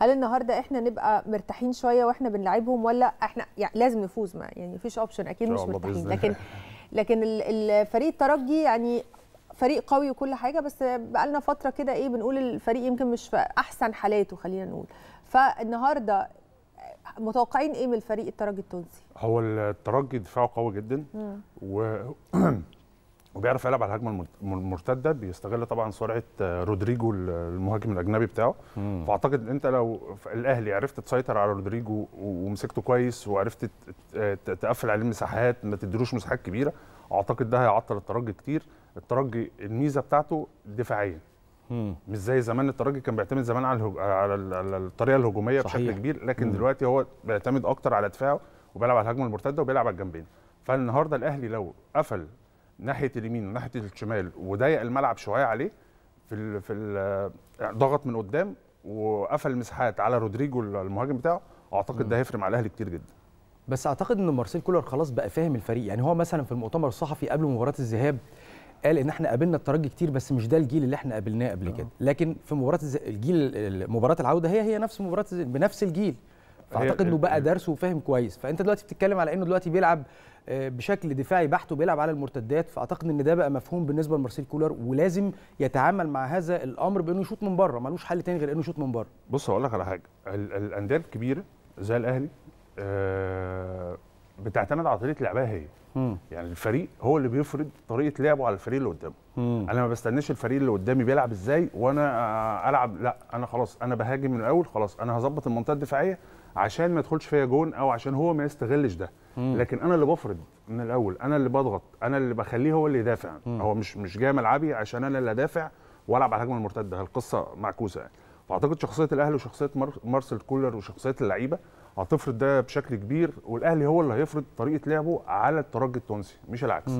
هل النهارده احنا نبقى مرتاحين شويه واحنا بنلعبهم ولا احنا يعني لازم نفوز ما يعني مفيش اوبشن اكيد مش مرتاحين لكن لكن الفريق الترجي يعني فريق قوي وكل حاجه بس بقالنا فتره كده ايه بنقول الفريق يمكن مش في احسن حالاته خلينا نقول فالنهارده متوقعين ايه من الفريق الترجي التونسي هو الترجي دفاعه قوي جدا و وبيعرف يلعب على الهجمه المرتده بيستغل طبعا سرعه آه، رودريجو المهاجم الاجنبي بتاعه مم. فاعتقد ان انت لو الاهلي عرفت تسيطر على رودريجو ومسكته كويس وعرفت تقفل عليه مساحات ما تديلوش مساحات كبيره اعتقد ده هيعطل الترجي كتير الترجي الميزه بتاعته دفاعيا مش زي زمان الترجي كان بيعتمد زمان على الهج... على الطريقه الهجوميه صحيح. بشكل كبير لكن مم. دلوقتي هو بيعتمد اكتر على دفاعه وبيلعب على الهجمه المرتده وبيلعب على الجنبين فالنهارده الاهلي لو قفل ناحيه اليمين وناحيه الشمال وضيق الملعب شويه عليه في الـ في الـ ضغط من قدام وقفل المساحات على رودريجو المهاجم بتاعه اعتقد ده هيفرق مع الاهلي كتير جدا بس اعتقد ان مارسيل كولر خلاص بقى فاهم الفريق يعني هو مثلا في المؤتمر الصحفي قبل مباراه الذهاب قال ان احنا قابلنا الترجي كتير بس مش ده الجيل اللي احنا قابلناه قبل آه. كده لكن في مباراه الجيل مباراه العوده هي هي نفس مباراه بنفس الجيل فاعتقد انه بقى درسه وفاهم كويس فانت دلوقتي بتتكلم على انه دلوقتي بيلعب آه، بشكل دفاعي بحت وبيلعب على المرتدات فاعتقد ان ده بقى مفهوم بالنسبه لمارسيل كولر ولازم يتعامل مع هذا الامر بانه يشوط من بره ملوش حل تاني غير انه يشوط من بره بص هقول لك على حاجه الانديه الكبيره زي الاهلي آه بتعتمد على طريقه لعبها هي مم. يعني الفريق هو اللي بيفرض طريقه لعبه على الفريق اللي قدامه انا ما بستناش الفريق اللي قدامي بيلعب ازاي وانا العب لا انا خلاص انا بهاجم من الاول خلاص انا هظبط المنطقه الدفاعيه عشان ما يدخلش فيا جون او عشان هو ما يستغلش ده مم. لكن انا اللي بفرض من الاول انا اللي بضغط انا اللي بخليه هو اللي يدافع مم. هو مش مش جاي ملعبي عشان انا اللي ادافع والعب على الهجمه المرتده القصه معكوسه يعني فاعتقد شخصيه الاهلي وشخصيه مارسل كولر وشخصيه اللعيبه هتفرض ده بشكل كبير والاهلي هو اللي هيفرض طريقه لعبه على الترجي التونسي مش العكس